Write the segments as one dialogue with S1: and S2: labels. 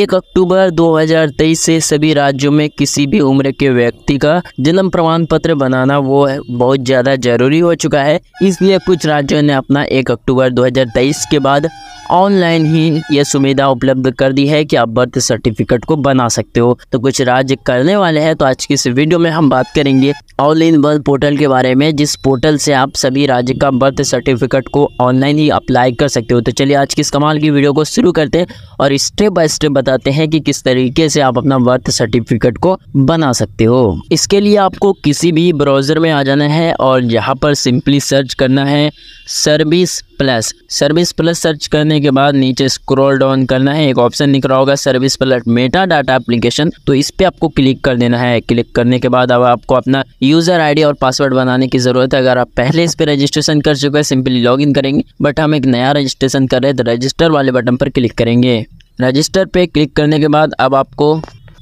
S1: एक अक्टूबर 2023 से सभी राज्यों में किसी भी उम्र के व्यक्ति का जन्म प्रमाण पत्र बनाना वो बहुत ज़्यादा जरूरी हो चुका है इसलिए कुछ राज्यों ने अपना एक अक्टूबर 2023 के बाद ऑनलाइन ही ये सुविधा उपलब्ध कर दी है कि आप बर्थ सर्टिफिकेट को बना सकते हो तो कुछ राज्य करने वाले हैं तो आज की इस वीडियो में हम बात करेंगे ऑल इन वन पोर्टल के बारे में जिस पोर्टल से आप सभी राज्य का बर्थ सर्टिफिकेट को ऑनलाइन ही अप्लाई कर सकते हो तो चलिए आज की इस कमाल की वीडियो को शुरू करते हैं और स्टेप बाय स्टेप बताते हैं कि किस तरीके से आप अपना बर्थ सर्टिफिकेट को बना सकते हो इसके लिए आपको किसी भी ब्राउज़र में आ जाना है और यहाँ पर सिंपली सर्च करना है service plus service plus search करने के बाद नीचे स्क्रॉल डाउन करना है एक ऑप्शन निकल रहा होगा service plus meta data application तो इस पर आपको क्लिक कर देना है क्लिक करने के बाद अब आपको अपना यूज़र आईडी और पासवर्ड बनाने की ज़रूरत है अगर आप पहले इस पर रजिस्ट्रेशन कर चुके हैं सिंपली लॉग करेंगे बट हम एक नया रजिस्ट्रेशन कर रहे हैं तो रजिस्टर वाले बटन पर क्लिक करेंगे रजिस्टर पे क्लिक करने के बाद अब आपको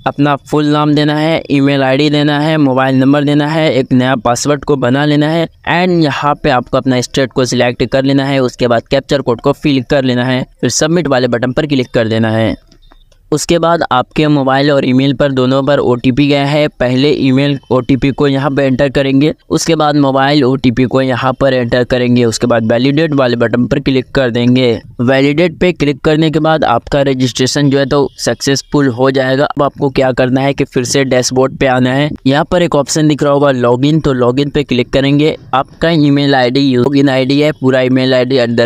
S1: अपना फुल नाम देना है ईमेल आईडी देना है मोबाइल नंबर देना है एक नया पासवर्ड को बना लेना है एंड यहाँ पे आपको अपना स्टेट को सिलेक्ट कर लेना है उसके बाद कैप्चर कोड को फिल कर लेना है फिर सबमिट वाले बटन पर क्लिक कर देना है उसके बाद आपके मोबाइल और ईमेल पर दोनों पर ओ गया है पहले ईमेल मेल को यहाँ पर एंटर करेंगे उसके बाद मोबाइल ओ को यहाँ पर एंटर करेंगे उसके बाद वैलिडेट वाले बटन पर क्लिक कर देंगे वैलिडेट पे क्लिक करने के बाद आपका रजिस्ट्रेशन जो है तो सक्सेसफुल हो जाएगा अब आपको क्या करना है कि फिर से डैशबोर्ड पे आना है यहाँ पर एक ऑप्शन दिख रहा होगा लॉग तो लॉग पे क्लिक करेंगे आपका ईमेल आईडी आई आईडी है पूरा ईमेल आईडी एट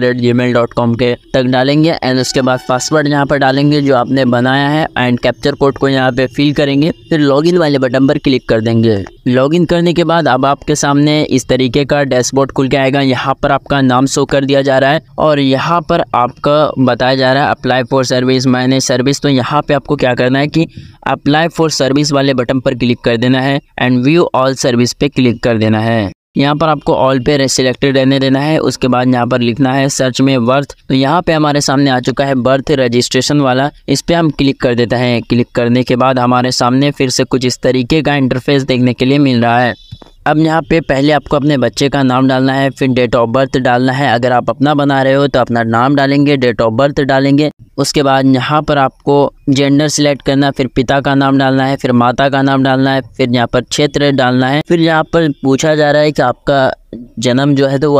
S1: के तक डालेंगे एंड उसके बाद पासवर्ड यहाँ पर डालेंगे जो आपने बना बनाया है एंड कैप्चर कोड को यहाँ पे फिल करेंगे फिर लॉगिन वाले बटन पर क्लिक कर देंगे लॉगिन करने के बाद अब आपके सामने इस तरीके का डैशबोर्ड खुल के आएगा यहाँ पर आपका नाम शो कर दिया जा रहा है और यहाँ पर आपका बताया जा रहा है अप्लाई फॉर सर्विस मैंने सर्विस तो यहाँ पे आपको क्या करना है कि अप्लाई फॉर सर्विस वाले बटन पर क्लिक कर देना है एंड व्यू ऑल सर्विस पे क्लिक कर देना है यहाँ पर आपको ऑल पे सिलेक्टेड रहने देना है उसके बाद यहाँ पर लिखना है सर्च में बर्थ तो यहाँ पे हमारे सामने आ चुका है बर्थ रजिस्ट्रेशन वाला इस पर हम क्लिक कर देते हैं क्लिक करने के बाद हमारे सामने फिर से कुछ इस तरीके का इंटरफेस देखने के लिए मिल रहा है अब यहाँ पे पहले आपको अपने बच्चे का नाम डालना है फिर डेट ऑफ बर्थ डालना है अगर आप अपना बना रहे हो तो अपना नाम डालेंगे डेट ऑफ बर्थ डालेंगे उसके बाद यहाँ पर आपको जेंडर सिलेक्ट करना है फिर पिता का नाम डालना है फिर माता का नाम डालना है फिर यहाँ पर क्षेत्र डालना है फिर यहाँ पर पूछा जा रहा है कि आपका जन्म जो है तो वो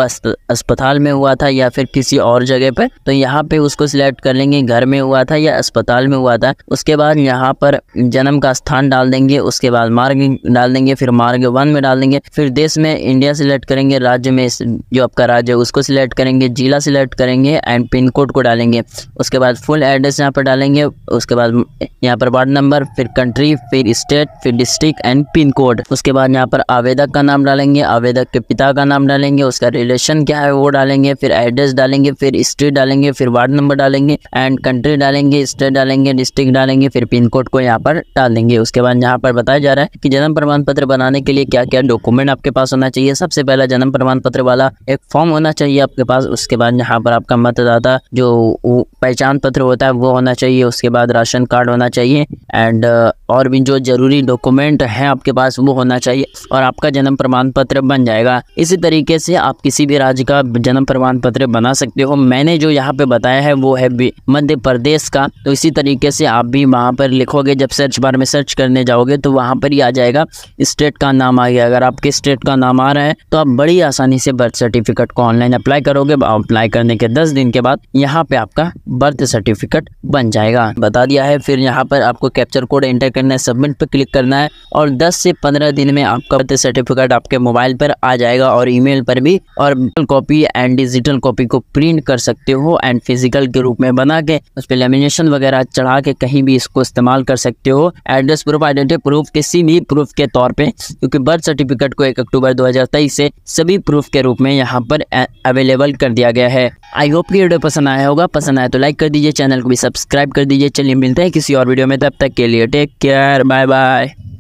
S1: अस्पताल में हुआ था या फिर किसी और जगह पर तो यहाँ पे उसको सिलेक्ट कर लेंगे घर में हुआ था या अस्पताल में हुआ था उसके बाद यहाँ पर जन्म का स्थान डाल देंगे उसके बाद मार्ग डाल देंगे फिर मार्ग वन में डाल देंगे फिर देश में इंडिया सिलेक्ट करेंगे राज्य में जो आपका राज्य है उसको सिलेक्ट करेंगे जिला सिलेक्ट करेंगे एंड पिन कोड को डालेंगे उसके बाद फुल एड्रेस यहाँ पर डालेंगे उसके बाद यहाँ पर वार्ड नंबर फिर कंट्री फिर स्टेट फिर डिस्ट्रिक्ट एंड पिन कोड उसके बाद यहाँ पर आवेदक का नाम डालेंगे आवेदक के पिता का का नाम डालेंगे उसका रिलेशन क्या है वो डालेंगे फिर एड्रेस डालेंगे फिर स्ट्रीट डालेंगे फिर वार्ड नंबर डालेंगे एंड कंट्री डालेंगे स्टेट डालेंगे डिस्ट्रिक्ट डालेंगे फिर पिन कोड को यहाँ पर डाल देंगे उसके बाद यहाँ पर बताया जा रहा है कि जन्म प्रमाण पत्र बनाने के लिए क्या क्या डॉक्यूमेंट आपके पास होना चाहिए सबसे पहला जन्म प्रमाण पत्र वाला एक फॉर्म होना चाहिए आपके पास उसके बाद यहाँ पर आपका मतदाता जो पहचान पत्र होता है वो होना चाहिए उसके बाद राशन कार्ड होना चाहिए एंड uh, और भी जो जरूरी डॉक्यूमेंट है आपके पास वो होना चाहिए और आपका जन्म प्रमाण पत्र बन जाएगा इस इसी तरीके से आप किसी भी राज्य का जन्म प्रमाण पत्र बना सकते हो मैंने जो यहाँ पे बताया है वो है मध्य प्रदेश का तो इसी तरीके से आप भी वहाँ पर लिखोगे जब सर्च बार में सर्च करने जाओगे तो वहाँ पर ही आ जाएगा स्टेट का नाम आ गया अगर आपके स्टेट का नाम आ रहा है तो आप बड़ी आसानी से बर्थ सर्टिफिकेट को ऑनलाइन अप्लाई करोगे अप्लाई करने के दस दिन के बाद यहाँ पे आपका बर्थ सर्टिफिकेट बन जाएगा बता दिया है फिर यहाँ पर आपको कैप्चर कोड एंटर करना है सबमिट पर क्लिक करना है और दस से पंद्रह दिन में आपका बर्थ सर्टिफिकेट आपके मोबाइल पर आ जाएगा और ईमेल पर भी और कॉपी एंड डिजिटल कॉपी को प्रिंट कर सकते हो एंड फिजिकल के रूप में बना के उस पर लेमिनेशन वगैरह चढ़ा के कहीं भी इसको इस्तेमाल कर सकते हो एड्रेस प्रूफ आइडेंटिटी प्रूफ किसी भी प्रूफ के तौर पर क्योंकि बर्थ सर्टिफिकेट को एक अक्टूबर दो से सभी प्रूफ के रूप में यहाँ पर अवेलेबल कर दिया गया है आई होप की वीडियो पसंद आया होगा पसंद आया तो लाइक कर दीजिए चैनल को भी सब्सक्राइब कर दीजिए चलिए मिलते हैं किसी और वीडियो में तब तक के लिए टेक केयर बाय बाय